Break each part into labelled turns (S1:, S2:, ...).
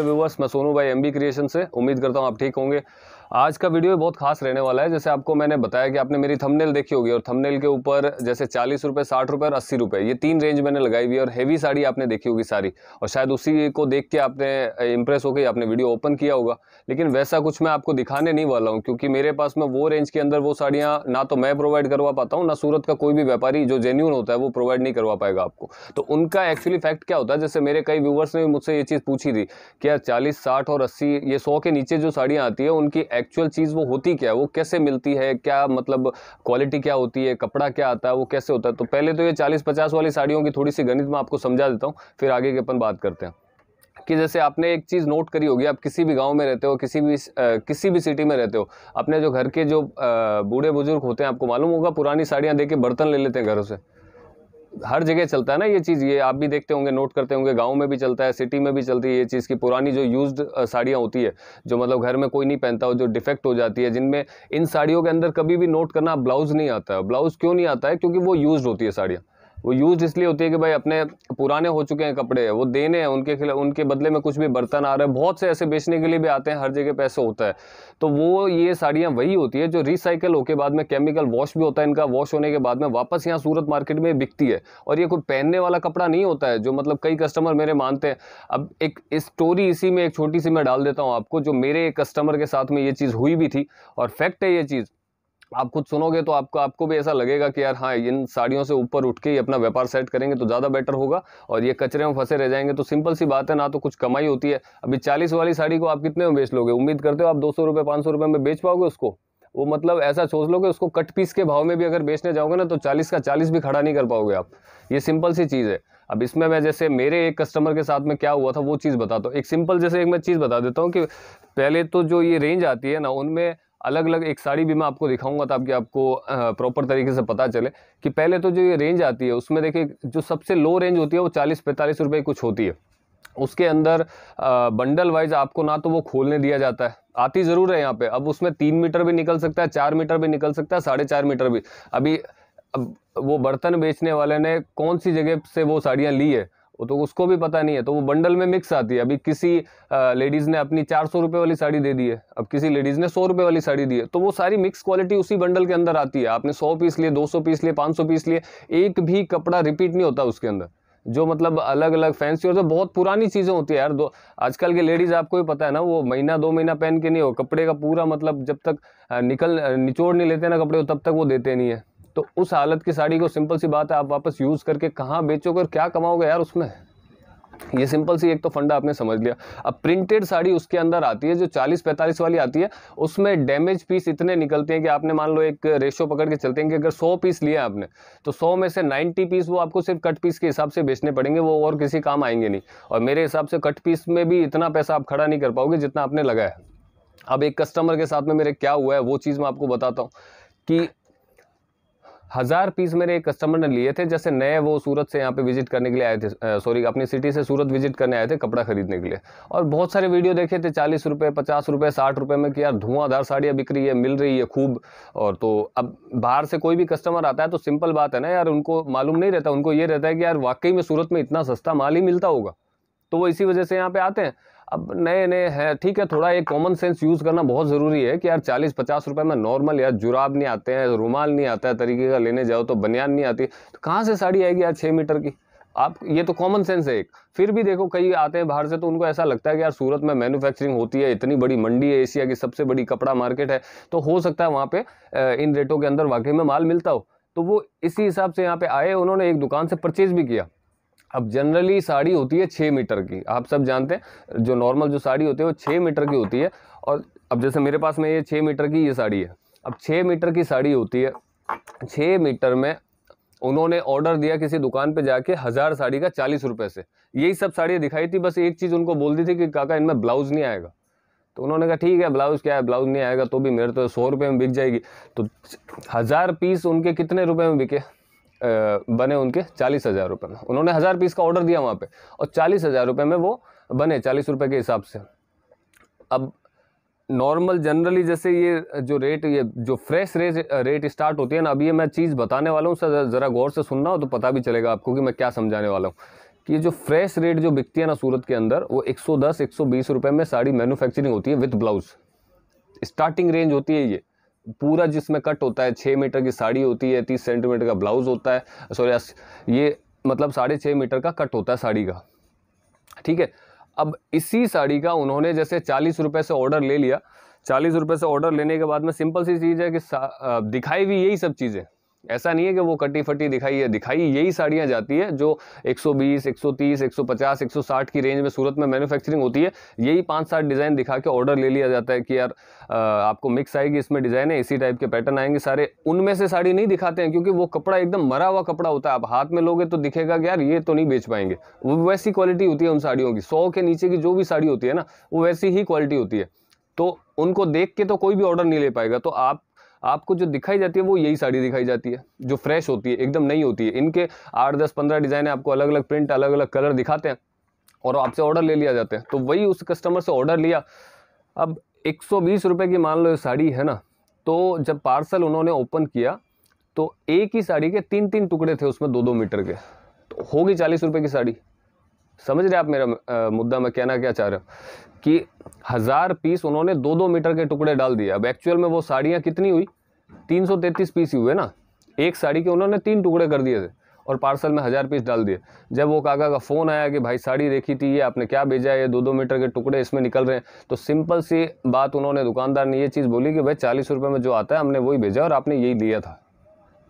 S1: नमस्ते व्यूवर्स मैं सोनू भाई एमबी क्रिएशन से उम्मीद करता हूँ आप ठीक होंगे आज का वीडियो बहुत खास रहने वाला है जैसे आपको मैंने बताया कि आपने मेरी थंबनेल देखी होगी और थंबनेल के ऊपर जैसे चालीस रुपये साठ रुपये और अस्सी रुपये ये तीन रेंज मैंने लगाई हुई है और हैवी साड़ी आपने देखी होगी सारी और शायद उसी को देख के आपने इंप्रेस होकर आपने वीडियो ओपन किया होगा लेकिन वैसा कुछ मैं आपको दिखाने नहीं वाला हूँ क्योंकि मेरे पास में वो रेंज के अंदर वो साड़ियाँ ना तो मैं प्रोवाइड करवा पाता हूँ ना सूरत का कोई भी व्यापारी जो जेन्यून होता है वो प्रोवाइड नहीं करवा पाएगा आपको तो उनका एक्चुअली फैक्ट क्या होता है जैसे मेरे कई व्यूवर्स ने मुझसे ये चीज़ पूछी थी कि यार चालीस साठ और अस्सी ये सौ के नीचे जो साड़ियाँ आती है उनकी एक्चुअल चीज़ वो होती क्या है वो कैसे मिलती है क्या मतलब क्वालिटी क्या होती है कपड़ा क्या आता है वो कैसे होता है तो पहले तो ये चालीस पचास वाली साड़ियों की थोड़ी सी गणित मैं आपको समझा देता हूँ फिर आगे की अपन बात करते हैं कि जैसे आपने एक चीज़ नोट करी होगी आप किसी भी गांव में रहते हो किसी भी आ, किसी भी सिटी में रहते हो अपने जो घर के जो बूढ़े बुजुर्ग होते हैं आपको मालूम होगा पुरानी साड़ियां देके बर्तन ले लेते हैं घरों से हर जगह चलता है ना ये चीज़ ये आप भी देखते होंगे नोट करते होंगे गांव में भी चलता है सिटी में भी चलती है ये चीज़ की पुरानी जो यूज्ड साड़ियाँ होती है जो मतलब घर में कोई नहीं पहनता हो जो डिफेक्ट हो जाती है जिनमें इन साड़ियों के अंदर कभी भी नोट करना ब्लाउज़ नहीं आता है ब्लाउज़ क्यों नहीं आता है क्योंकि वो यूज होती है साड़ियाँ वो यूज़ इसलिए होती है कि भाई अपने पुराने हो चुके हैं कपड़े वो देने हैं उनके खिलाफ उनके बदले में कुछ भी बर्तन आ रहे हैं बहुत से ऐसे बेचने के लिए भी आते हैं हर जगह पैसे होता है तो वो ये साड़ियाँ वही होती है जो रिसाइकल होकर बाद में केमिकल वॉश भी होता है इनका वॉश होने के बाद में वापस यहाँ सूरत मार्केट में बिकती है और ये कोई पहनने वाला कपड़ा नहीं होता है जो मतलब कई कस्टमर मेरे मानते हैं अब एक स्टोरी इसी में एक छोटी सी मैं डाल देता हूँ आपको जो मेरे कस्टमर के साथ में ये चीज़ हुई भी थी और फैक्ट है ये चीज़ आप खुद सुनोगे तो आपको आपको भी ऐसा लगेगा कि यार हाँ इन साड़ियों से ऊपर उठ के ही अपना व्यापार सेट करेंगे तो ज़्यादा बेटर होगा और ये कचरे में फंसे रह जाएंगे तो सिंपल सी बात है ना तो कुछ कमाई होती है अभी चालीस वाली साड़ी को आप कितने में बेच लोगे उम्मीद करते हो आप दो सौ रुपये पाँच सौ रुपये में बेच पाओगे उसको वो मतलब ऐसा सोच लो कि उसको कट पीस के भाव में भी अगर बेचने जाओगे ना तो चालीस का चालीस भी खड़ा नहीं कर पाओगे आप ये सिंपल सी चीज़ है अब इसमें मैं जैसे मेरे एक कस्टमर के साथ में क्या हुआ था वो चीज़ बताता हूँ एक सिंपल जैसे एक मैं चीज़ बता देता हूँ कि पहले तो जो ये रेंज आती है ना उनमें अलग अलग एक साड़ी भी मैं आपको दिखाऊंगा ताकि आपको प्रॉपर तरीके से पता चले कि पहले तो जो ये रेंज आती है उसमें देखिए जो सबसे लो रेंज होती है वो चालीस पैंतालीस रुपये कुछ होती है उसके अंदर बंडल वाइज आपको ना तो वो खोलने दिया जाता है आती ज़रूर है यहाँ पे अब उसमें तीन मीटर भी निकल सकता है चार मीटर भी निकल सकता है साढ़े चार मीटर भी अभी अब वो बर्तन बेचने वाले ने कौन सी जगह से वो साड़ियाँ ली है वो तो उसको भी पता नहीं है तो वो बंडल में मिक्स आती है अभी किसी लेडीज़ ने अपनी चार सौ रुपये वाली साड़ी दे दी है अब किसी लेडीज़ ने सौ रुपये वाली साड़ी दी है तो वो सारी मिक्स क्वालिटी उसी बंडल के अंदर आती है आपने सौ पीस लिए दो सौ पीस लिए पाँच सौ पीस लिए एक भी कपड़ा रिपीट नहीं होता उसके अंदर जो मतलब अलग अलग फैंसी और बहुत पुरानी चीज़ें होती है यार दो आजकल के लेडीज़ आपको भी पता है ना वो महीना दो महीना पहन के नहीं हो कपड़े का पूरा मतलब जब तक निकल निचोड़ नहीं लेते ना कपड़े तब तक वो देते नहीं है तो उस हालत की साड़ी को सिंपल सी बात है आप वापस यूज़ करके कहाँ बेचोगे और क्या कमाओगे यार उसमें ये सिंपल सी एक तो फंडा आपने समझ लिया अब प्रिंटेड साड़ी उसके अंदर आती है जो 40-45 वाली आती है उसमें डैमेज पीस इतने निकलते हैं कि आपने मान लो एक रेशो पकड़ के चलते हैं कि अगर 100 पीस लिए आपने तो 100 में से 90 पीस वो आपको सिर्फ कट पीस के हिसाब से बेचने पड़ेंगे वो और किसी काम आएंगे नहीं और मेरे हिसाब से कट पीस में भी इतना पैसा आप खड़ा नहीं कर पाओगे जितना आपने लगाया अब एक कस्टमर के साथ में मेरे क्या हुआ है वो चीज़ मैं आपको बताता हूँ कि हज़ार पीस मेरे एक कस्टमर ने लिए थे जैसे नए वो सूरत से यहाँ पे विजिट करने के लिए आए थे सॉरी अपनी सिटी से सूरत विजिट करने आए थे कपड़ा खरीदने के लिए और बहुत सारे वीडियो देखे थे चालीस रुपये पचास रुपये साठ रुपये में कि यार धुआंधार साड़ियाँ बिक रही है मिल रही है खूब और तो अब बाहर से कोई भी कस्टमर आता है तो सिंपल बात है ना यार उनको मालूम नहीं रहता उनको ये रहता है कि यार वाकई में सूरत में इतना सस्ता माल ही मिलता होगा तो वो इसी वजह से यहाँ पर आते हैं अब नए नए हैं ठीक है थोड़ा एक कॉमन सेंस यूज़ करना बहुत ज़रूरी है कि यार चालीस पचास रुपये में नॉर्मल यार जुराब नहीं आते हैं रुमाल नहीं आता है तरीके का लेने जाओ तो बनियान नहीं आती तो कहाँ से साड़ी आएगी यार छः मीटर की आप ये तो कॉमन सेंस है एक फिर भी देखो कई आते हैं बाहर से तो उनको ऐसा लगता है कि यार सूरत में मैन्युफैक्चरिंग होती है इतनी बड़ी मंडी है एशिया की सबसे बड़ी कपड़ा मार्केट है तो हो सकता है वहाँ पे इन रेटों के अंदर वाकई में माल मिलता हो तो वो इसी हिसाब से यहाँ पे आए उन्होंने एक दुकान से परचेज भी किया अब जनरली साड़ी होती है छः मीटर की आप सब जानते हैं जो नॉर्मल जो साड़ी होती है वो छः मीटर की होती है और अब जैसे मेरे पास में ये छः मीटर की ये साड़ी है अब छः मीटर की साड़ी होती है छः मीटर में उन्होंने ऑर्डर दिया किसी दुकान पे जाके हज़ार साड़ी का चालीस रुपये से यही सब साड़ियाँ दिखाई थी बस एक चीज़ उनको बोल दी थी कि काका इनमें ब्लाउज़ नहीं आएगा तो उन्होंने कहा ठीक है ब्लाउज़ क्या है ब्लाउज़ नहीं आएगा तो भी मेरे तो सौ रुपये में बिक जाएगी तो हज़ार पीस उनके कितने रुपये में बिके बने उनके चालीस हज़ार रुपये में उन्होंने हज़ार पीस का ऑर्डर दिया वहाँ पे और चालीस हज़ार रुपये में वो बने चालीस रुपये के हिसाब से अब नॉर्मल जनरली जैसे ये जो रेट ये जो फ्रेश रेट रेट स्टार्ट होती है ना अब ये मैं चीज़ बताने वाला हूँ सर ज़रा गौर से सुनना हो तो पता भी चलेगा आपको कि मैं क्या समझाने वाला हूँ कि जो फ्रेश रेट जो बिकती है ना सूरत के अंदर वो 110 120 रुपए में साड़ी मैन्युफैक्चरिंग होती है विथ ब्लाउज स्टार्टिंग रेंज होती है ये पूरा जिसमें कट होता है छः मीटर की साड़ी होती है तीस सेंटीमीटर का ब्लाउज़ होता है सॉरी ये मतलब साढ़े छः मीटर का कट होता है साड़ी का ठीक है अब इसी साड़ी का उन्होंने जैसे चालीस रुपये से ऑर्डर ले लिया चालीस रुपये से ऑर्डर लेने के बाद में सिंपल सी चीज़ है कि दिखाई भी यही सब चीज़ें ऐसा नहीं है कि वो कटी फटी दिखाई है दिखाई यही साड़ियाँ जाती है जो 120, 130, 150, 160 की रेंज में सूरत में मैन्युफैक्चरिंग होती है यही पांच सात डिज़ाइन दिखा के ऑर्डर ले लिया जाता है कि यार आपको मिक्स आएगी इसमें डिज़ाइन है इसी टाइप के पैटर्न आएंगे सारे उनमें से साड़ी नहीं दिखाते हैं क्योंकि वो कपड़ा एकदम मरा हुआ कपड़ा होता है आप हाथ में लोगे तो दिखेगा कि यार ये तो नहीं बेच पाएंगे वो वैसी क्वालिटी होती है उन साड़ियों की सौ के नीचे की जो भी साड़ी होती है ना वो वैसी ही क्वालिटी होती है तो उनको देख के तो कोई भी ऑर्डर नहीं ले पाएगा तो आप आपको जो दिखाई जाती है वो यही साड़ी दिखाई जाती है जो फ्रेश होती है एकदम नई होती है इनके आठ दस पंद्रह डिज़ाइन आपको अलग अलग प्रिंट अलग अलग कलर दिखाते हैं और आपसे ऑर्डर ले लिया जाते हैं तो वही उस कस्टमर से ऑर्डर लिया अब एक सौ की मान लो साड़ी है ना तो जब पार्सल उन्होंने ओपन किया तो एक ही साड़ी के तीन तीन टुकड़े थे उसमें दो दो मीटर के तो होगी चालीस रुपये की साड़ी समझ रहे आप मेरा आ, मुद्दा मैं कहना क्या चाह रहा हूँ कि हज़ार पीस उन्होंने दो दो मीटर के टुकड़े डाल दिए अब एक्चुअल में वो साड़ियाँ कितनी हुई तीन सौ तैंतीस पीस हुए ना एक साड़ी के उन्होंने तीन टुकड़े कर दिए थे और पार्सल में हज़ार पीस डाल दिए जब वो काका का फ़ोन आया कि भाई साड़ी देखी थी ये आपने क्या भेजा है ये दो दो मीटर के टुकड़े इसमें निकल रहे हैं तो सिंपल सी बात उन्होंने दुकानदार ने ये चीज़ बोली कि भाई चालीस रुपये में जो आता है हमने वही भेजा और आपने यही लिया था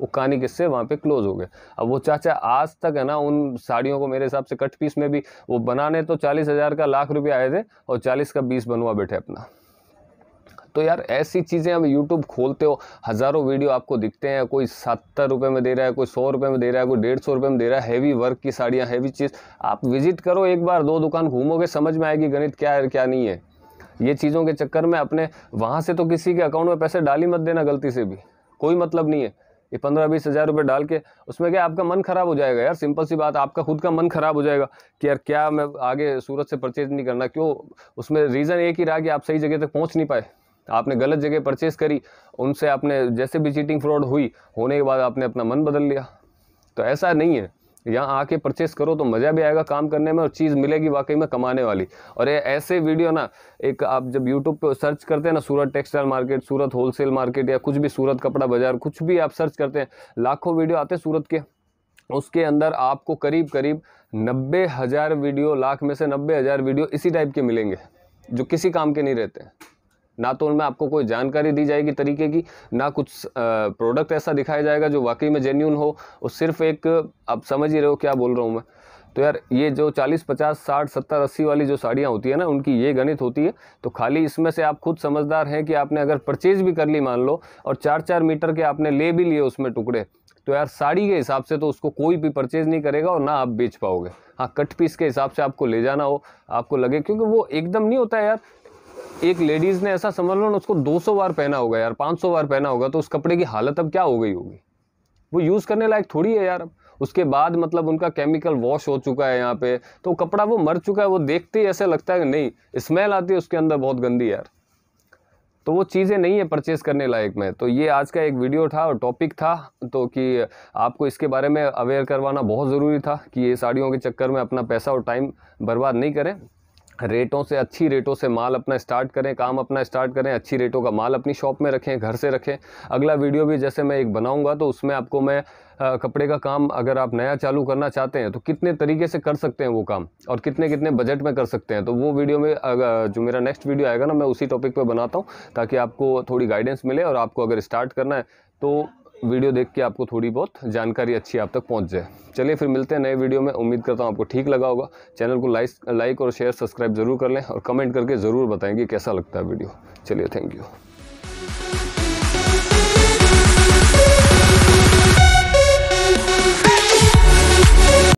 S1: वो कहानी किससे वहाँ पे क्लोज हो गए अब वो चाचा आज तक है ना उन साड़ियों को मेरे हिसाब से कट पीस में भी वो बनाने तो चालीस हज़ार का लाख रुपये आए थे और चालीस का बीस बनवा बैठे अपना तो यार ऐसी चीज़ें अब यूट्यूब खोलते हो हज़ारों वीडियो आपको दिखते हैं कोई सत्तर रुपये में दे रहा है कोई सौ रुपये में दे रहा है कोई डेढ़ सौ रुपये में दे रहा है हैवी वर्क की साड़ियाँ हैवी चीज़ आप विजिट करो एक बार दो दुकान घूमोगे समझ में आएगी गणित क्या है क्या नहीं है ये चीज़ों के चक्कर में अपने वहाँ से तो किसी के अकाउंट में पैसे डाल ही मत देना गलती से भी कोई मतलब नहीं है ये पंद्रह बीस हज़ार रुपये डाल के उसमें क्या आपका मन ख़राब हो जाएगा यार सिंपल सी बात आपका खुद का मन ख़राब हो जाएगा कि यार क्या मैं आगे सूरत से परचेज़ नहीं करना क्यों उसमें रीज़न एक ही रहा कि आप सही जगह तक पहुँच नहीं पाए आपने गलत जगह परचेज़ करी उनसे आपने जैसे भी चीटिंग फ्रॉड हुई होने के बाद आपने अपना मन बदल लिया तो ऐसा नहीं है यहाँ आके परचेस करो तो मज़ा भी आएगा काम करने में और चीज़ मिलेगी वाकई में कमाने वाली और ये ऐसे वीडियो ना एक आप जब यूट्यूब पे सर्च करते हैं ना Surat textile market Surat wholesale market या कुछ भी सूरत कपड़ा बाज़ार कुछ भी आप सर्च करते हैं लाखों वीडियो आते हैं सूरत के उसके अंदर आपको करीब करीब नब्बे हज़ार वीडियो लाख में से नब्बे हज़ार वीडियो इसी टाइप के मिलेंगे जो किसी काम के नहीं रहते हैं ना तो उनमें आपको कोई जानकारी दी जाएगी तरीके की ना कुछ प्रोडक्ट ऐसा दिखाया जाएगा जो वाकई में जेन्यून हो और सिर्फ एक आप समझ ही रहे हो क्या बोल रहा हूँ मैं तो यार ये जो 40, 50, 60, 70, 80 वाली जो साड़ियाँ होती है ना उनकी ये गणित होती है तो खाली इसमें से आप खुद समझदार हैं कि आपने अगर परचेज भी कर ली मान लो और चार चार मीटर के आपने ले भी लिए उसमें टुकड़े तो यार साड़ी के हिसाब से तो उसको कोई भी परचेज़ नहीं करेगा और ना आप बेच पाओगे हाँ कट पीस के हिसाब से आपको ले जाना हो आपको लगे क्योंकि वो एकदम नहीं होता है यार एक लेडीज़ ने ऐसा समझ लो ना उसको 200 बार पहना होगा यार 500 बार पहना होगा तो उस कपड़े की हालत अब क्या हो गई होगी वो यूज़ करने लायक थोड़ी है यार उसके बाद मतलब उनका केमिकल वॉश हो चुका है यहाँ पे तो कपड़ा वो मर चुका है वो देखते ही ऐसा लगता है कि नहीं स्मेल आती है उसके अंदर बहुत गंदी यार तो वो चीज़ें नहीं है परचेज़ करने लायक में तो ये आज का एक वीडियो था और टॉपिक था तो कि आपको इसके बारे में अवेयर करवाना बहुत ज़रूरी था कि ये साड़ियों के चक्कर में अपना पैसा और टाइम बर्बाद नहीं करें रेटों से अच्छी रेटों से माल अपना स्टार्ट करें काम अपना स्टार्ट करें अच्छी रेटों का माल अपनी शॉप में रखें घर से रखें अगला वीडियो भी जैसे मैं एक बनाऊंगा तो उसमें आपको मैं आ, कपड़े का काम अगर आप नया चालू करना चाहते हैं तो कितने तरीके से कर सकते हैं वो काम और कितने कितने बजट में कर सकते हैं तो वो वीडियो में अगर जो मेरा नेक्स्ट वीडियो आएगा ना मैं उसी टॉपिक पर बनाता हूँ ताकि आपको थोड़ी गाइडेंस मिले और आपको अगर स्टार्ट करना है तो वीडियो देख के आपको थोड़ी बहुत जानकारी अच्छी आप तक पहुंच जाए चलिए फिर मिलते हैं नए वीडियो में उम्मीद करता हूं आपको ठीक लगा होगा चैनल को लाइक लाइक और शेयर सब्सक्राइब ज़रूर कर लें और कमेंट करके ज़रूर बताएं कि कैसा लगता है वीडियो चलिए थैंक यू